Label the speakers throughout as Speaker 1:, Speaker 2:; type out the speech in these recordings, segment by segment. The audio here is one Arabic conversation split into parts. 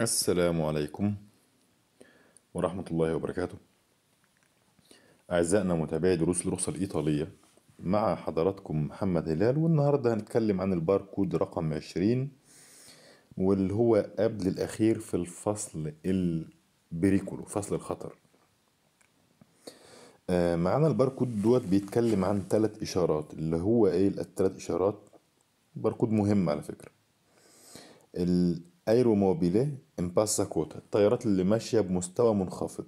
Speaker 1: السلام عليكم ورحمة الله وبركاته أعزائنا متابعي دروس الرخصة الإيطالية مع حضراتكم محمد هلال والنهاردة هنتكلم عن الباركود رقم 20 واللي هو قبل الأخير في الفصل البريكولو فصل الخطر آه، معانا الباركود دوت بيتكلم عن ثلاث إشارات اللي هو إيه الثلاث إشارات باركود مهم على فكرة أيروموبيليه إمباسا كوتا الطيارات اللي ماشية بمستوى منخفض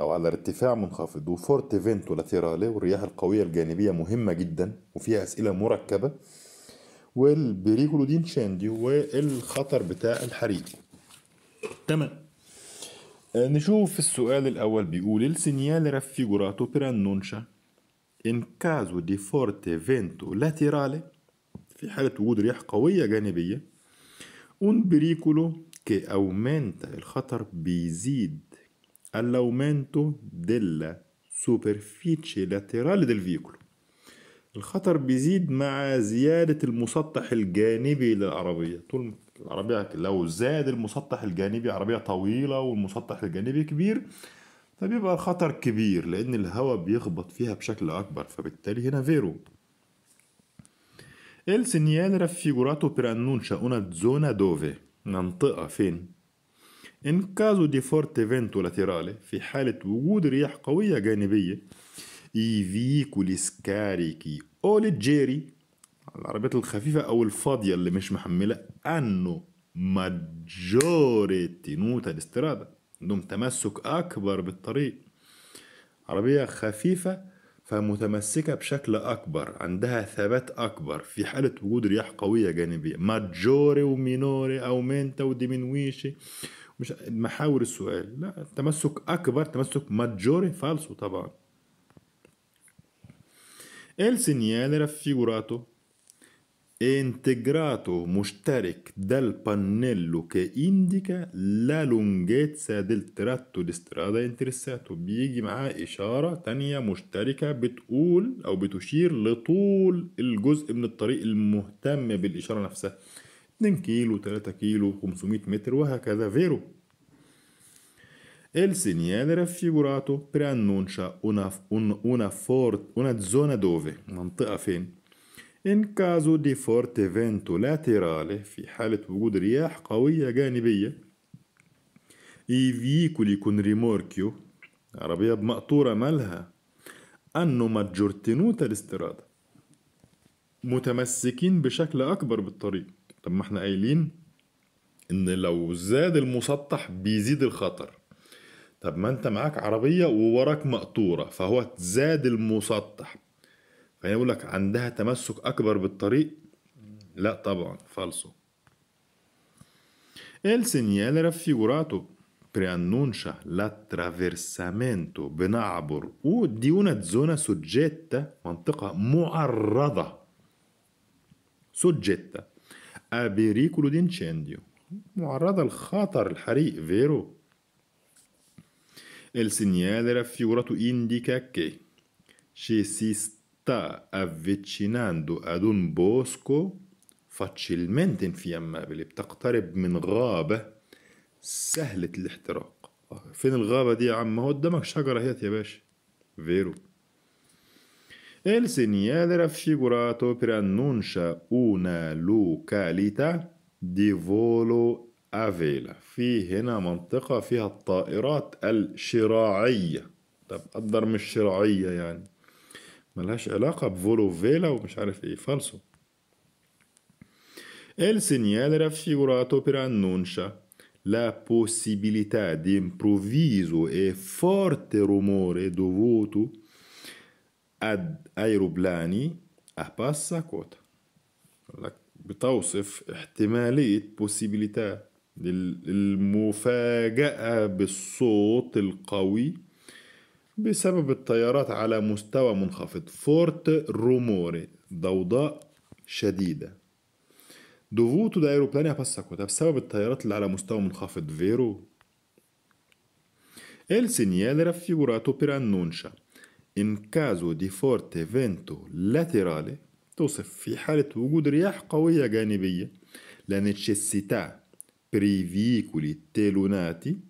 Speaker 1: أو على ارتفاع منخفض وفورت فينتو لاتيرالي والرياح القوية الجانبية مهمة جدا وفيها أسئلة مركبة والبريكولودين دي والخطر بتاع الحريق تمام آه، نشوف السؤال الأول بيقول السينيال رفيجوراتو raffigurato نونشا ان كازو دي forte فينتو لاتيرالي في حالة وجود رياح قوية جانبية Un pericolo che aumenta il khatar bizid all'aumento della superficie laterale del veicolo Il khatar bizid الخطر بيزيد مع زيادة المسطح الجانبي للعربية طول العربية لو زاد المسطح الجانبي عربية طويلة والمسطح الجانبي كبير فبيبقى الخطر كبير لأن الهواء بيخبط فيها بشكل أكبر فبالتالي هنا فيرو Il segnale raffigurato per annuncia una zona dove منطقة فين In caso di forte vento laterale في حالة وجود رياح قوية جانبية i veicoli scarichi o leggeri العربيات الخفيفة أو الفاضية اللي مش محملة hanno maggiore tenuta di strada عندهم تمسك أكبر بالطريق عربية خفيفة فمتمسكة بشكل أكبر عندها ثبات أكبر في حالة وجود رياح قوية جانبية ماجوري ومينوري أو مينتا وديمينويشي مش محاور السؤال لا تمسك أكبر تمسك ماجوري فالسو طبعا السينيال segnale integrato müşterek del pannello che indica la lunghezza del tratto di strada interessato بيجي معاه إشارة تانية مشتركة بتقول أو بتشير لطول الجزء من الطريق المهتم بالإشارة نفسها 2 كيلو 3 كيلو 500 متر وهكذا فيرو Il segnale raffigurato preannuncia una, un, una, fort, una zona dove, منطقة فين إن كازو دي فورت فينتو لاتيرالي في حالة وجود رياح قوية جانبية إي veicoli يكون ريموركيو عربية بمقطورة مالها أنو ماجور تنوتا الاسترادة متمسكين بشكل أكبر بالطريق طب ما احنا قايلين إن لو زاد المسطح بيزيد الخطر طب ما انت معاك عربية ووراك مقطورة فهو زاد المسطح فهي بقول لك عندها تمسك اكبر بالطريق لا طبعا فالسو Il segnale raffigurato preannuncia l'attraversamento بنعبر o di una zona soggetta منطقة معرضة soggetta a pericolo di incendio معرضة لخطر الحريق vero Il segnale raffigurato indica che ci si sta sta avvicinando ad un bosco facilmente infiammabile بتقترب من غابة سهلة الاحتراق فين الغابة دي يا عم هو قدامك شجرة هيت يا باشا فيرو El segnale raffigurato preannuncia una località di volo a vela في هنا منطقة فيها الطائرات الشراعية طب قدر مش شراعية يعني ملهاش علاقة بفولو فيلا ومش عارف ايه فالسو El segnale raffigurato per annuncia la possibilità di improvviso e forte rumore dovuto ad aeroplani a bassa quota. بتوصف احتمالية possibilità المفاجأة بالصوت القوي بسبب التيارات على مستوى منخفض فورت روموري ضوضاء شديدة دوفوتو دا ايروبلانيا باساكوتا بسبب التيارات اللي على مستوى منخفض فيرو El segnale raffigurato preannuncia in caso di forte vento laterale توصف في حالة وجود رياح قوية جانبية la necessità per i veicoli telonati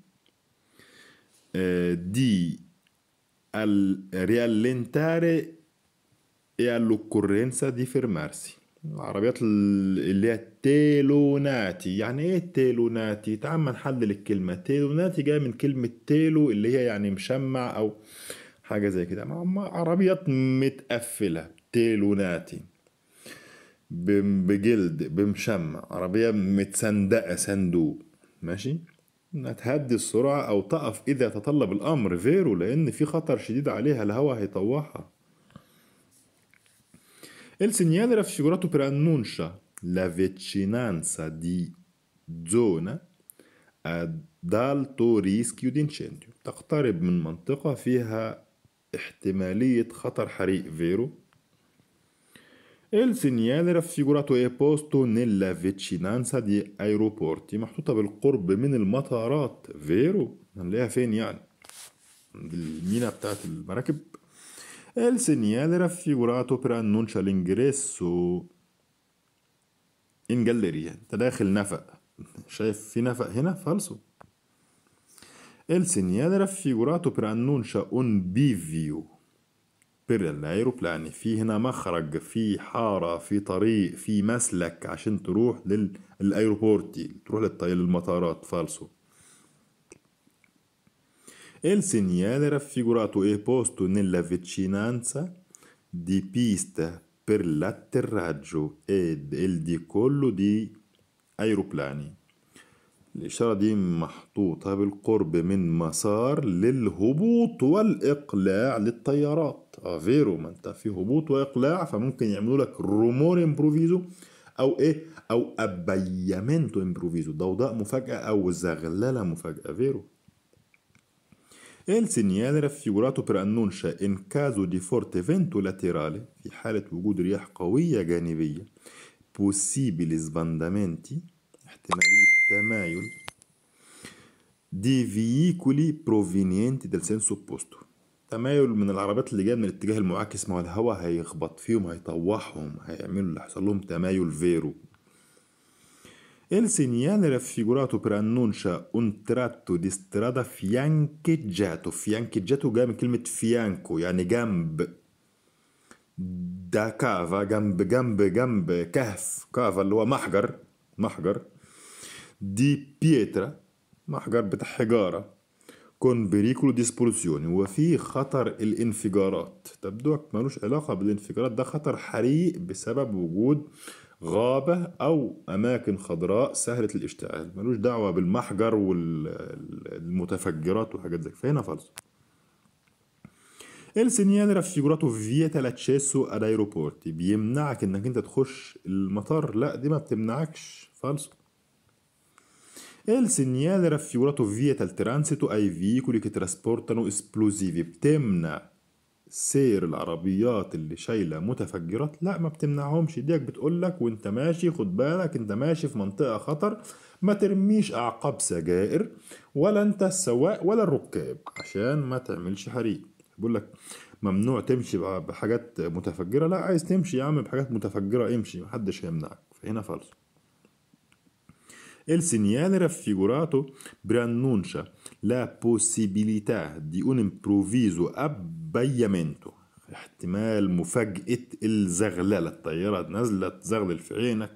Speaker 1: eh, di al rallentare e all'occorrenza di fermarsi العربيات اللي هي تيلوناتي يعني ايه تيلوناتي تعال نحلل الكلمة تيلوناتي جاية من كلمة تيلو اللي هي يعني مشمع او حاجة زي كده عربيات متقفلة تيلوناتي بجلد بمشمع عربية متسندقة صندوق ماشي تهدي السرعة أو تقف إذا تطلب الأمر فيرو لأن في خطر شديد عليها الهواء هيطوحها Il segnale raffigurato preannuncia la vicinanza دي زونا ad ريسكيو rischio تقترب من منطقة فيها احتمالية خطر حريق فيرو Il segnale era raffigurato e posto nella vicinanza di aeroporti محطوطة بالقرب من المطارات Non le فين يعني عند المينا بتاعت المراكب Il segnale era raffigurato per annuncia l'ingresso in galleria انت داخل نفق شايف في نفق هنا فالسو Il segnale era raffigurato per annuncia un bivio الايروبلان في هنا مخرج في حاره في طريق في مسلك عشان تروح للايروبورتي تروح للمطارات فالسو El segnale raffigurato è posto nella vicinanza di pista per l'atterraggio ed il decollo di aeroplani. الإشارة دي محطوطة بالقرب من مسار للهبوط والإقلاع للطيارات أفيرو آه، ما أنت في هبوط وإقلاع فممكن يعملوا لك رومور امبروفيزو أو إيه أو أبيامنتو امبروفيزو ضوضاء مفاجأة أو زغللة مفاجأة فيرو إل سينيال رفيوراتو per أنونشا إن كازو دي forte فينتو لاتيرالي في حالة وجود رياح قوية جانبية بوسيبل sbandamenti احتمالية التمايل دي فييكولي بروفينينت دال سينسو اوبوستو تمايل من العربيات اللي جايه من الاتجاه المعاكس ما هو الهواء هيخبط فيهم هيطوحهم هيعملوا اللي حصل لهم تمايل فيرو Il segnale raffigurato per تراتو دي سترادا di فيانكيجاتو fiancheggiato fiancheggiato جاي من كلمة فيانكو يعني جنب دا كافا جنب جنب جنب كهف كافا اللي هو محجر محجر دي بيترا محجر بتاع حجارة كون بريكولو ديسبولسيوني وفي خطر الانفجارات طب دوك ملوش علاقة بالانفجارات ده خطر حريق بسبب وجود غابة أو أماكن خضراء سهلة الاشتعال ملوش دعوة بالمحجر والمتفجرات والحاجات زي فهنا فلسفة Il segnale raffigurato فيتا l'accesso ad بيمنعك انك انت تخش المطار لا دي ما بتمنعكش فالصو El segnale raffigurato via tal transito ai veicoli che trasportano esplosivi بتمنع سير العربيات اللي شايله متفجرات لا ما بتمنعهمش ديك بتقولك وانت ماشي خد بالك انت ماشي في منطقه خطر ما ترميش اعقاب سجائر ولا انت السواق ولا الركاب عشان ما تعملش حريق بقول لك ممنوع تمشي بحاجات متفجره لا عايز تمشي يا عم بحاجات متفجره امشي محدش هيمنعك فهنا فلسفه Il segnale raffigurato preannuncia la possibilità di un improvviso abbagliamento. احتمال مفاجئة الزغلال الطيارات نزلت زغلل في عينك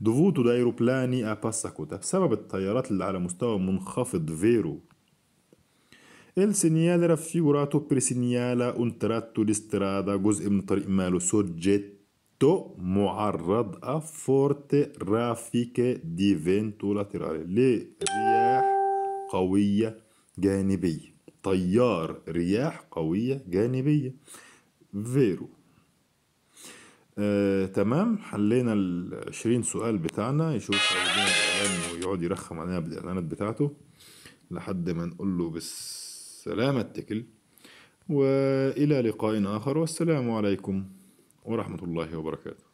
Speaker 1: دفوتو دايروبلاني أباساكوتا بسبب الطيارات اللي على مستوى منخفض فيرو السينيال رفيوراتو برسينيالا انترات لاسترادا جزء من طريق مالو سوجيت tutto معرض a forte raffiche di vento laterale لرياح قوية جانبية تيار رياح قوية جانبية فيرو آه، تمام حلينا ال 20 سؤال بتاعنا يشوف عايزين الاعلان ويقعد يرخم علينا بالاعلانات بتاعته لحد ما نقول له بالسلامة اتكل والى لقاء اخر والسلام عليكم ورحمة الله وبركاته